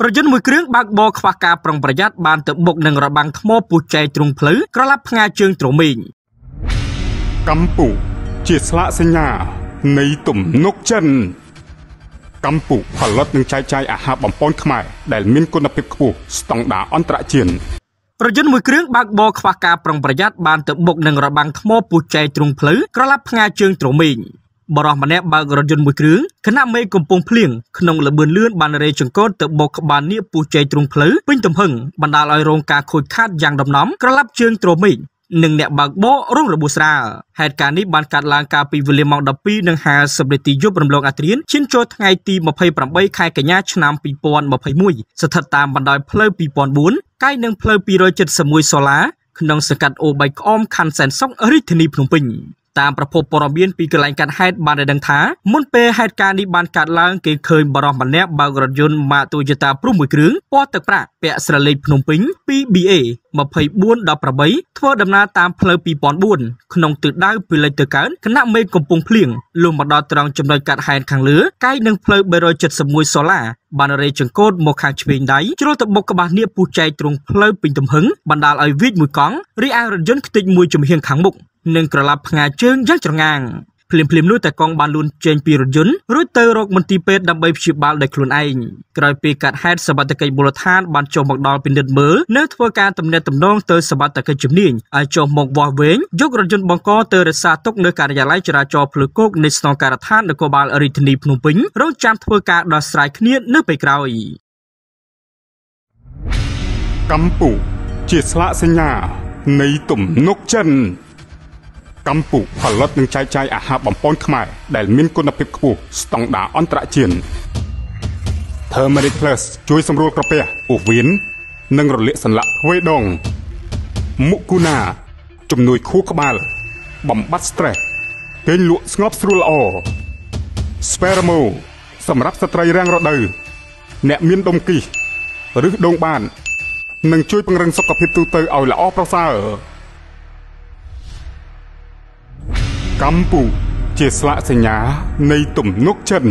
ប្រយន្តមួយគ្រឿងបើកបោខ្វះការប្រុងប្រយ័ត្នបានទៅបុកនឹងរបាំងថ្មពុះចែកទ្រុងភ្លឺក្រឡាប់ផ្ងាជើងទ្រមីងកម្ពុជាជាស្លាកសញ្ញានៃទំនុកចិនកម្ពុជាផលិតនិងចែកចាយអាហារបំពេញខ្មែរដែលមានគុណភាពខ្ពស់ស្តង់ដារអន្តរជាតិប្រយន្តមួយគ្រឿងបើកបោខ្វះការប្រុងប្រយ័ត្នបានទៅបុកនឹងរបាំងថ្មពុះចែកទ្រុងភ្លឺក្រឡាប់ផ្ងាជើងទ្រមីងបរោះម្នាក់បើករថយន្តមួយគ្រឿងខណៈមេកំពុងភ្លៀងក្នុងលបឿនលឿនបានរេចង្កូតទៅបុកក្បាលនៀបពុះជ័យទ្រង់ផ្លូវពេញទំហឹងបណ្ដាលឲ្យរងការខូចខាតយ៉ាងដំណំក្រឡាប់ជើងទ្រមីកនិងអ្នកបើកបររងរបួសស្រាលហេតុការណ៍នេះបានកាត់ឡើងកាលពីវេលាម៉ោង12:50នាទីយប់រំលងអាត្រៀនឈានចូលថ្ងៃទី28ខែកញ្ញាឆ្នាំ2021ស្ថិតតាមបណ្ដោយផ្លូវ2004កាយនឹងផ្លូវ271សូឡាក្នុងសង្កាត់អូបៃក្អមខណ្ឌសែនសុករាជធានីភ្នំពេញតាមប្រភពព័ត៌មានពីកន្លែងកាត់ហេតុបានដឹងថាមុនពេលហេតុការណ៍នេះបានកើតឡើងគេឃើញបរិសម្នាក់បើករថយន្តម៉ាក Toyota Prius មួយគ្រឿងពណ៌ទឹកប្រាក់ពាក់ស្រលេកភ្នំពេញ 2BA 2418ធ្វើដំណើរតាមផ្លូវ2004ក្នុងទិសដៅពីលិចទៅកើតគណៈមេឃកំពង់ភ្លៀងលុះមកដល់ត្រង់ចំណុចកាត់ហែនខាងលើកែកនឹងផ្លូវ371សូឡាបានរេចង្កូតមកខាងឆ្វេងដៃជ្រុលទៅបុកក្បាលនៀបពុះចែកត្រង់ផ្លូវពេញទំហឹងបណ្ដាលឲ្យវាចមួយកង់រីឯរថយន្តខ្ទេចមួយចំហៀងខាងមុខនិងក្រឡាប់ផ្ងាជើងយ៉ាងច្រងាងភ្លាមភ្លាមនោះតែកងបានលួនចេញពីរថយន្តរួចទៅរកមន្ទីរពេទ្យដើម្បីព្យាបាលដោយខ្លួនឯងក្រោយពីកាត់ហេតុសវត្ថិកិច្ចមូលដ្ឋានបានចុះមកដល់ពិនិត្យមើលនៅធ្វើការទំនាក់ទំនងទៅសវត្ថិកិច្ចជំនាញឲ្យចុះមកវាស់វែងយករថយន្តបង្កទៅរក្សាទុកនៅការិយាល័យចរាចរណ៍ភ្លើគោកនៃស្នងការដ្ឋាននគរបាលរាជធានីភ្នំពេញរងចាំធ្វើការដោះស្រាយគ្នានៅពេលក្រោយកម្ពុជាជាស្លាកសញ្ញា នៃទំនុកចិត្តកម្មពុផលិតនិងចែកចាយអាហារបំពន់ខ្មែរដែលមានគុណភាពខ្ពស់ស្តង់ដារអន្តរជាតិ Turmeric Plus ជួយសម្រួលក្រពះពោះវៀននិងរលាកសន្លាក់ទ្វេដងមុគូណាជំនួយខួរក្បាល បំបត្តិ stress គេងលក់ស្ងប់ស្រួលល្អ Spermo សម្រាប់ស្ត្រីរាំងរដូវអ្នកមានដុំគីសឬដងបាននឹងជួយពង្រឹងសុខភាពទូទៅឲ្យល្អប្រសើរកម្ពុជាជាស្លាកសញ្ញា នៃទំនុកចិត្ត